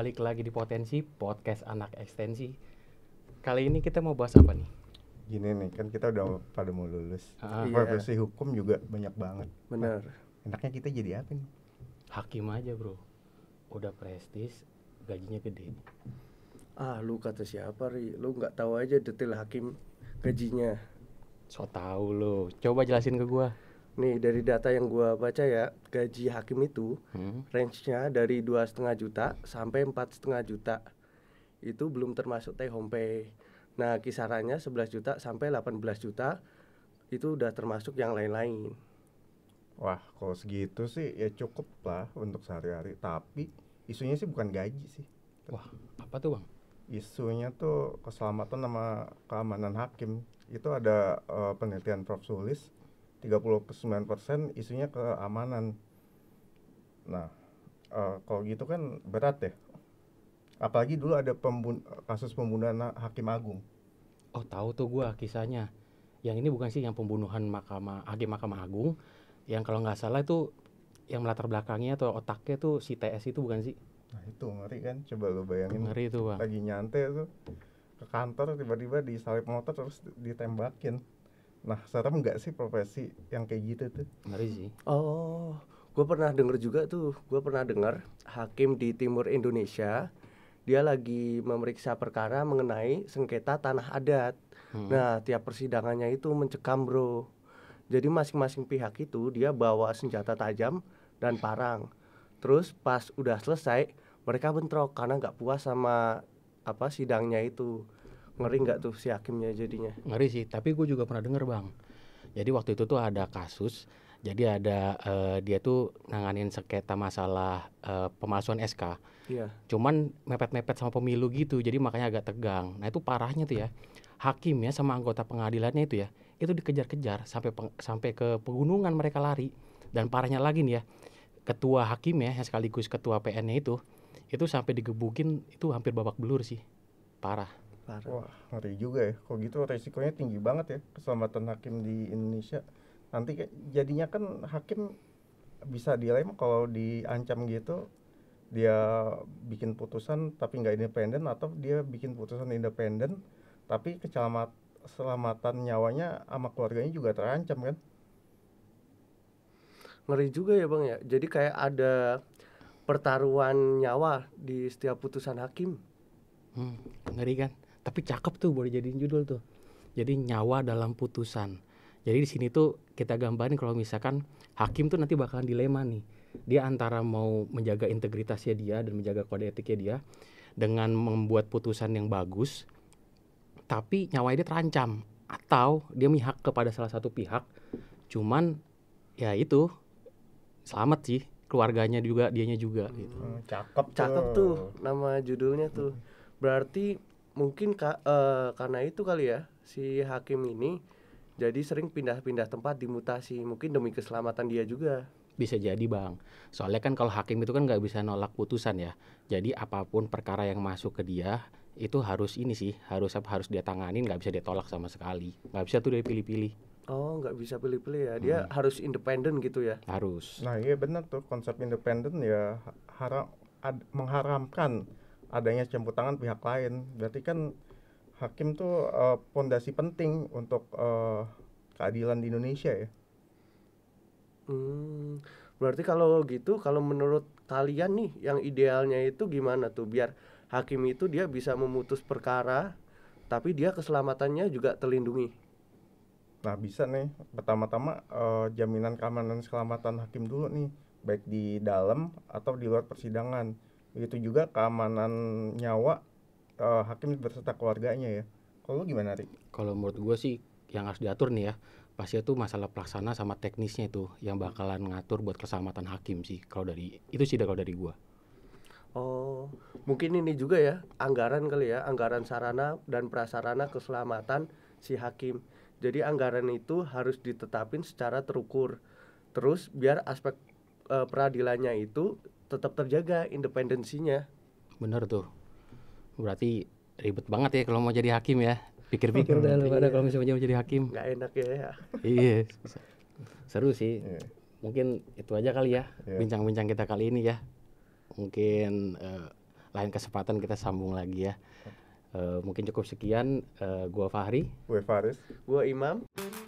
balik lagi di potensi podcast anak ekstensi kali ini kita mau bahas apa nih gini nih kan kita udah pada mau lulus ah, iya. iya. profesi hukum juga banyak banget benar enaknya kita jadi apa nih hakim aja bro udah prestis gajinya gede ah lu kata siapa ri lu nggak tahu aja detail hakim gajinya so tau lo coba jelasin ke gua nih dari data yang gue baca ya gaji hakim itu hmm. range-nya dari dua setengah juta sampai empat setengah juta itu belum termasuk teh home nah kisarannya 11 juta sampai 18 juta itu udah termasuk yang lain-lain wah kalau segitu sih ya cukup lah untuk sehari-hari tapi isunya sih bukan gaji sih wah apa tuh bang isunya tuh keselamatan sama keamanan hakim itu ada uh, penelitian Prof Sulis 39% isunya keamanan. Nah, uh, kalau gitu kan berat ya. Apalagi dulu ada pembun kasus pembunuhan Hakim Agung. Oh, tahu tuh gua kisahnya. Yang ini bukan sih yang pembunuhan Mahkamah Hakim Mahkamah Agung yang kalau nggak salah itu yang melatar belakangnya atau otaknya tuh si TS itu bukan sih? Nah, itu ngeri kan. Coba lo bayangin. Ngeri itu, Bang. Lagi nyantai tuh ke kantor tiba-tiba disalip motor terus ditembakin Nah, serem nggak sih profesi yang kayak gitu tuh? Ngeri sih. Oh, gue pernah denger juga tuh. Gue pernah denger hakim di timur Indonesia dia lagi memeriksa perkara mengenai sengketa tanah adat. Hmm. Nah, tiap persidangannya itu mencekam, Bro. Jadi masing-masing pihak itu dia bawa senjata tajam dan parang. Terus pas udah selesai, mereka bentrok karena nggak puas sama apa sidangnya itu ngeri nggak tuh si hakimnya jadinya ngeri sih tapi gue juga pernah denger bang jadi waktu itu tuh ada kasus jadi ada uh, dia tuh nanganin sengketa masalah uh, pemalsuan SK. Iya. Cuman mepet-mepet sama pemilu gitu, jadi makanya agak tegang. Nah itu parahnya tuh ya, hakimnya sama anggota pengadilannya itu ya, itu dikejar-kejar sampai sampai ke pegunungan mereka lari. Dan parahnya lagi nih ya, ketua hakimnya yang sekaligus ketua PN-nya itu, itu sampai digebukin itu hampir babak belur sih, parah. Parah. Wah, ngeri juga ya. Kok gitu resikonya tinggi banget ya keselamatan hakim di Indonesia. Nanti jadinya kan hakim bisa dilema kalau diancam gitu dia bikin putusan tapi nggak independen atau dia bikin putusan independen tapi keselamatan nyawanya sama keluarganya juga terancam kan ngeri juga ya bang ya jadi kayak ada pertaruhan nyawa di setiap putusan hakim hmm, ngeri kan tapi cakep tuh boleh jadiin judul tuh jadi nyawa dalam putusan jadi di sini tuh kita gambarin kalau misalkan hakim tuh nanti bakalan dilema nih dia antara mau menjaga integritasnya dia dan menjaga kode etiknya dia dengan membuat putusan yang bagus tapi nyawa dia terancam atau dia mihak kepada salah satu pihak cuman ya itu selamat sih keluarganya juga dianya juga gitu. Hmm, cakep cakep tuh nama judulnya tuh. Berarti mungkin ka, e, karena itu kali ya si hakim ini jadi sering pindah-pindah tempat dimutasi mungkin demi keselamatan dia juga bisa jadi bang soalnya kan kalau hakim itu kan nggak bisa nolak putusan ya jadi apapun perkara yang masuk ke dia itu harus ini sih harus harus dia tanganin nggak bisa ditolak sama sekali nggak bisa tuh dia pilih-pilih Oh, nggak bisa pilih-pilih ya. Dia hmm. harus independen gitu ya. Harus. Nah, iya benar tuh konsep independen ya haram mengharamkan adanya campur tangan pihak lain. Berarti kan hakim tuh eh, pondasi uh, penting untuk uh, keadilan di Indonesia ya. Hmm, berarti kalau gitu kalau menurut kalian nih yang idealnya itu gimana tuh biar hakim itu dia bisa memutus perkara tapi dia keselamatannya juga terlindungi. Nah bisa nih pertama-tama uh, jaminan keamanan keselamatan hakim dulu nih baik di dalam atau di luar persidangan begitu juga keamanan nyawa uh, hakim berserta keluarganya ya kalau gimana Ri? kalau menurut gue sih yang harus diatur nih ya pasti itu masalah pelaksana sama teknisnya itu yang bakalan ngatur buat keselamatan hakim sih kalau dari itu sih kalau dari gue. Oh, mungkin ini juga ya anggaran kali ya, anggaran sarana dan prasarana keselamatan si hakim. Jadi anggaran itu harus ditetapin secara terukur. Terus biar aspek uh, peradilannya itu tetap terjaga independensinya. Bener tuh. Berarti ribet banget ya kalau mau jadi hakim ya. Pikir-pikir oh, pada iya. kalau misalnya mau jadi hakim. Gak enak ya. ya. iya. Seru sih. Iya. Mungkin itu aja kali ya iya. bincang-bincang yeah. kita kali ini ya. Mungkin uh, lain kesempatan kita sambung lagi ya. Uh, mungkin cukup sekian. Uh, gua Fahri. Gue Faris. Gua Imam.